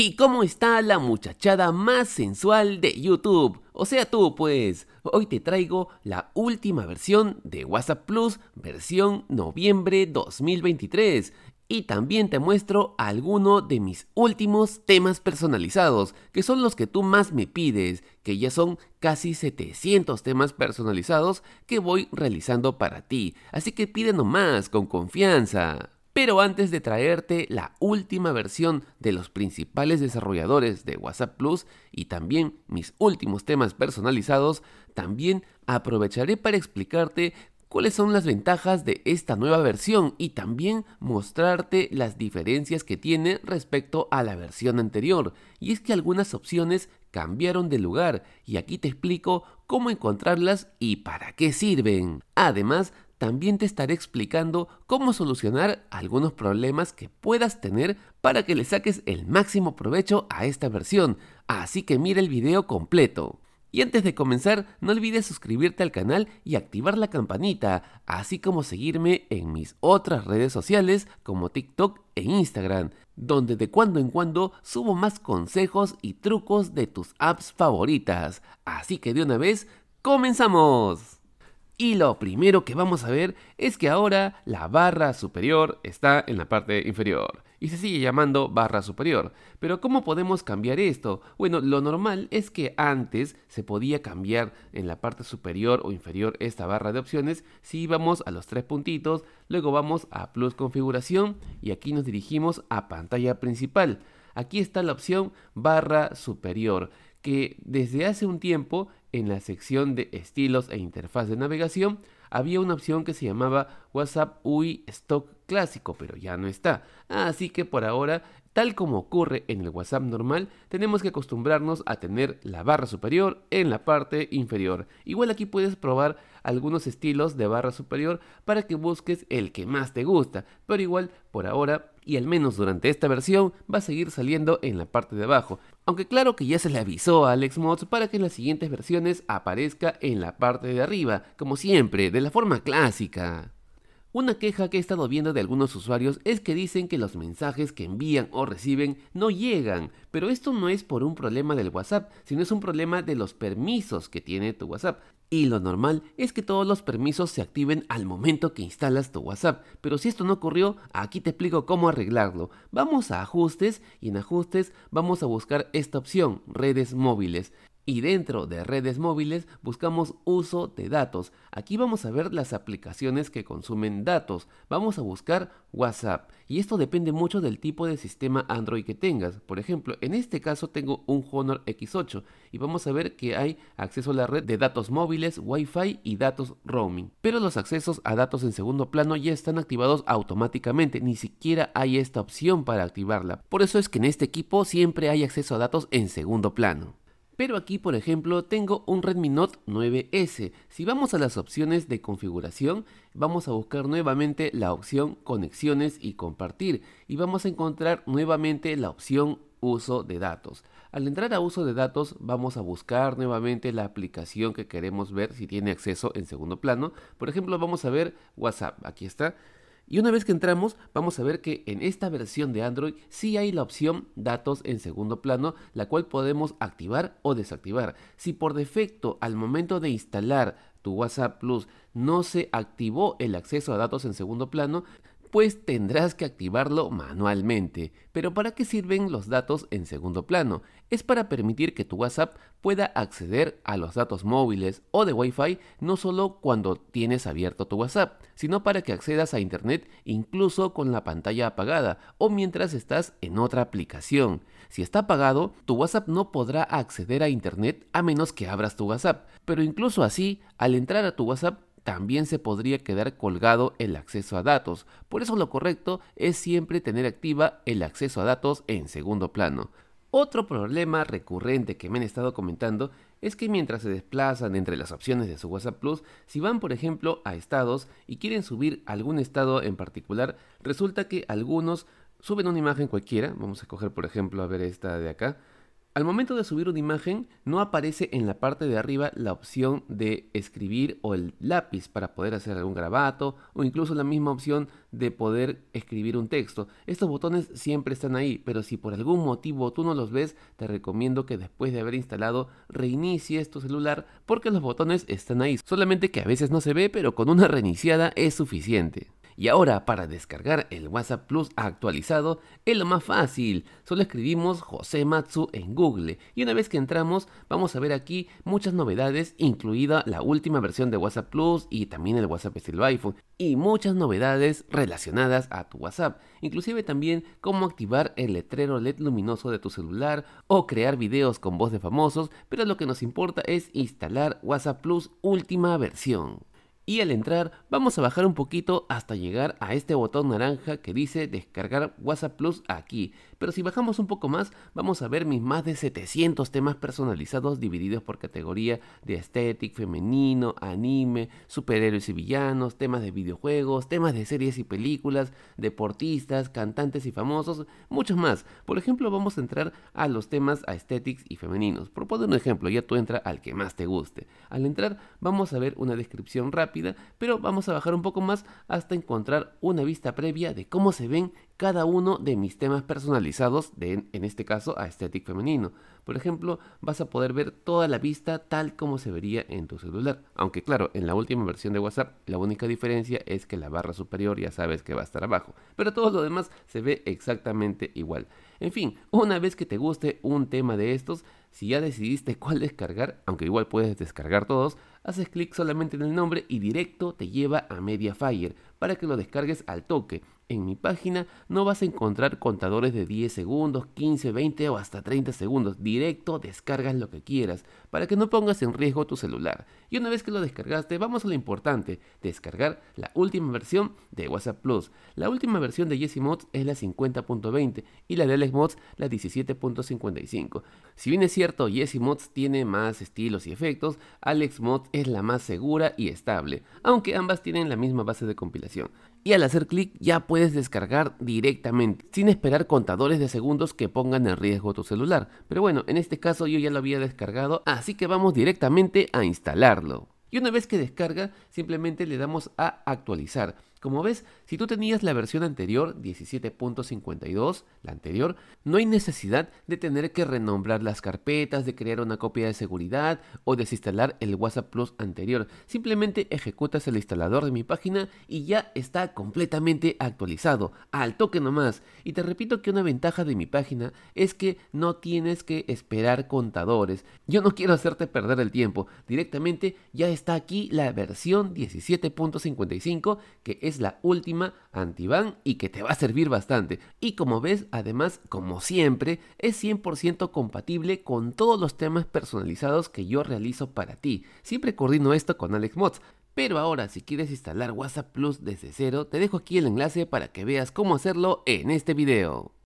¿Y cómo está la muchachada más sensual de YouTube? O sea tú pues, hoy te traigo la última versión de WhatsApp Plus, versión noviembre 2023. Y también te muestro alguno de mis últimos temas personalizados, que son los que tú más me pides, que ya son casi 700 temas personalizados que voy realizando para ti. Así que pide nomás, con confianza. Pero antes de traerte la última versión de los principales desarrolladores de WhatsApp Plus y también mis últimos temas personalizados, también aprovecharé para explicarte cuáles son las ventajas de esta nueva versión y también mostrarte las diferencias que tiene respecto a la versión anterior. Y es que algunas opciones cambiaron de lugar y aquí te explico cómo encontrarlas y para qué sirven. Además, también te estaré explicando cómo solucionar algunos problemas que puedas tener para que le saques el máximo provecho a esta versión, así que mira el video completo. Y antes de comenzar, no olvides suscribirte al canal y activar la campanita, así como seguirme en mis otras redes sociales como TikTok e Instagram, donde de cuando en cuando subo más consejos y trucos de tus apps favoritas. Así que de una vez, ¡comenzamos! Y lo primero que vamos a ver es que ahora la barra superior está en la parte inferior y se sigue llamando barra superior. Pero ¿cómo podemos cambiar esto? Bueno, lo normal es que antes se podía cambiar en la parte superior o inferior esta barra de opciones si íbamos a los tres puntitos, luego vamos a plus configuración y aquí nos dirigimos a pantalla principal. Aquí está la opción barra superior que desde hace un tiempo en la sección de estilos e interfaz de navegación había una opción que se llamaba WhatsApp UI Stock Clásico, pero ya no está. Así que por ahora, tal como ocurre en el WhatsApp normal, tenemos que acostumbrarnos a tener la barra superior en la parte inferior. Igual aquí puedes probar algunos estilos de barra superior para que busques el que más te gusta, pero igual por ahora y al menos durante esta versión va a seguir saliendo en la parte de abajo. Aunque claro que ya se le avisó a AlexMods para que en las siguientes versiones aparezca en la parte de arriba, como siempre, de la forma clásica. Una queja que he estado viendo de algunos usuarios es que dicen que los mensajes que envían o reciben no llegan, pero esto no es por un problema del WhatsApp, sino es un problema de los permisos que tiene tu WhatsApp. Y lo normal es que todos los permisos se activen al momento que instalas tu WhatsApp, pero si esto no ocurrió, aquí te explico cómo arreglarlo. Vamos a ajustes y en ajustes vamos a buscar esta opción, redes móviles. Y dentro de redes móviles buscamos uso de datos. Aquí vamos a ver las aplicaciones que consumen datos. Vamos a buscar WhatsApp. Y esto depende mucho del tipo de sistema Android que tengas. Por ejemplo, en este caso tengo un Honor X8 y vamos a ver que hay acceso a la red de datos móviles, Wi-Fi y datos roaming. Pero los accesos a datos en segundo plano ya están activados automáticamente. Ni siquiera hay esta opción para activarla. Por eso es que en este equipo siempre hay acceso a datos en segundo plano. Pero aquí, por ejemplo, tengo un Redmi Note 9S. Si vamos a las opciones de configuración, vamos a buscar nuevamente la opción conexiones y compartir y vamos a encontrar nuevamente la opción uso de datos. Al entrar a uso de datos vamos a buscar nuevamente la aplicación que queremos ver si tiene acceso en segundo plano. Por ejemplo vamos a ver WhatsApp, aquí está. Y una vez que entramos, vamos a ver que en esta versión de Android sí hay la opción datos en segundo plano, la cual podemos activar o desactivar. Si por defecto al momento de instalar tu WhatsApp Plus no se activó el acceso a datos en segundo plano, pues tendrás que activarlo manualmente. Pero ¿para qué sirven los datos en segundo plano? Es para permitir que tu WhatsApp pueda acceder a los datos móviles o de Wi-Fi no solo cuando tienes abierto tu WhatsApp, sino para que accedas a Internet incluso con la pantalla apagada o mientras estás en otra aplicación. Si está apagado, tu WhatsApp no podrá acceder a Internet a menos que abras tu WhatsApp, pero incluso así, al entrar a tu WhatsApp también se podría quedar colgado el acceso a datos. Por eso lo correcto es siempre tener activa el acceso a datos en segundo plano. Otro problema recurrente que me han estado comentando es que mientras se desplazan entre las opciones de su WhatsApp Plus, si van por ejemplo a estados y quieren subir algún estado en particular, resulta que algunos suben una imagen cualquiera, vamos a coger por ejemplo a ver esta de acá, al momento de subir una imagen, no aparece en la parte de arriba la opción de escribir o el lápiz para poder hacer algún grabato o incluso la misma opción de poder escribir un texto. Estos botones siempre están ahí, pero si por algún motivo tú no los ves, te recomiendo que después de haber instalado reinicies tu celular porque los botones están ahí. Solamente que a veces no se ve, pero con una reiniciada es suficiente. Y ahora para descargar el WhatsApp Plus actualizado es lo más fácil. Solo escribimos José Matsu en Google y una vez que entramos vamos a ver aquí muchas novedades incluida la última versión de WhatsApp Plus y también el WhatsApp estilo iPhone y muchas novedades relacionadas a tu WhatsApp. Inclusive también cómo activar el letrero LED luminoso de tu celular o crear videos con voz de famosos, pero lo que nos importa es instalar WhatsApp Plus última versión y al entrar vamos a bajar un poquito hasta llegar a este botón naranja que dice descargar WhatsApp Plus aquí. Pero si bajamos un poco más vamos a ver mis más de 700 temas personalizados divididos por categoría de estética, femenino, anime, superhéroes y villanos, temas de videojuegos, temas de series y películas, deportistas, cantantes y famosos, muchos más. Por ejemplo vamos a entrar a los temas aesthetics y femeninos. Por poner un ejemplo, ya tú entra al que más te guste. Al entrar vamos a ver una descripción rápida pero vamos a bajar un poco más hasta encontrar una vista previa de cómo se ven cada uno de mis temas personalizados, de, en este caso a Aesthetic Femenino. Por ejemplo, vas a poder ver toda la vista tal como se vería en tu celular. Aunque claro, en la última versión de WhatsApp la única diferencia es que la barra superior ya sabes que va a estar abajo, pero todo lo demás se ve exactamente igual. En fin, una vez que te guste un tema de estos, si ya decidiste cuál descargar, aunque igual puedes descargar todos, haces clic solamente en el nombre y directo te lleva a Mediafire para que lo descargues al toque en mi página no vas a encontrar contadores de 10 segundos, 15, 20 o hasta 30 segundos. Directo descargas lo que quieras para que no pongas en riesgo tu celular. Y una vez que lo descargaste, vamos a lo importante, descargar la última versión de WhatsApp Plus. La última versión de Jesse Mods es la 50.20 y la de Alex Mods la 17.55. Si bien es cierto, Jesse Mods tiene más estilos y efectos, Alex Mods es la más segura y estable, aunque ambas tienen la misma base de compilación y al hacer clic ya puedes descargar directamente, sin esperar contadores de segundos que pongan en riesgo tu celular. Pero bueno, en este caso yo ya lo había descargado, así que vamos directamente a instalarlo. Y una vez que descarga, simplemente le damos a actualizar. Como ves, si tú tenías la versión anterior, 17.52, la anterior, no hay necesidad de tener que renombrar las carpetas, de crear una copia de seguridad o desinstalar el WhatsApp Plus anterior. Simplemente ejecutas el instalador de mi página y ya está completamente actualizado, al toque nomás. Y te repito que una ventaja de mi página es que no tienes que esperar contadores. Yo no quiero hacerte perder el tiempo, directamente ya está aquí la versión 17.55 que es la última anti y que te va a servir bastante. Y como ves, además, como siempre, es 100% compatible con todos los temas personalizados que yo realizo para ti. Siempre coordino esto con Alex Mods. Pero ahora, si quieres instalar WhatsApp Plus desde cero, te dejo aquí el enlace para que veas cómo hacerlo en este video.